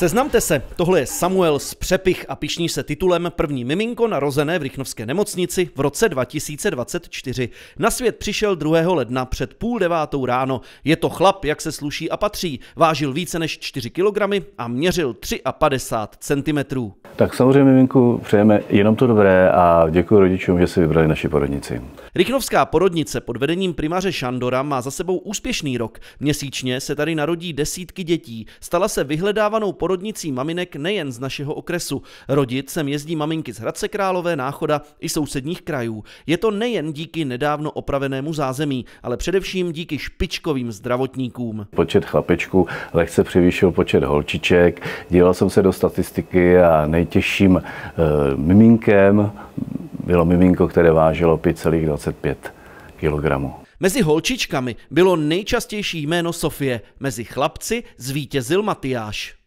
Seznamte se, tohle je Samuel z Přepich a pišní se titulem První miminko narozené v Rychnovské nemocnici v roce 2024. Na svět přišel 2. ledna před půl devátou ráno. Je to chlap, jak se sluší a patří. Vážil více než 4 kg a měřil 53 cm. Tak samozřejmě, Minku, přejeme jenom to dobré a děkuji rodičům, že si vybrali naši porodnici. Rychnovská porodnice pod vedením primaře Šandora má za sebou úspěšný rok. Měsíčně se tady narodí desítky dětí. Stala se vyhledávanou porodnicí maminek nejen z našeho okresu. Rodit sem jezdí maminky z Hradce Králové, Náchoda i sousedních krajů. Je to nejen díky nedávno opravenému zázemí, ale především díky špičkovým zdravotníkům. Počet chlapečků lehce převýšil počet holčiček. Díval jsem se do statistiky a nej e, miminkem. Bylo miminko, které vážilo 5,25 kg. Mezi holčičkami bylo nejčastější jméno Sofie, mezi chlapci zvítězil Matyáš.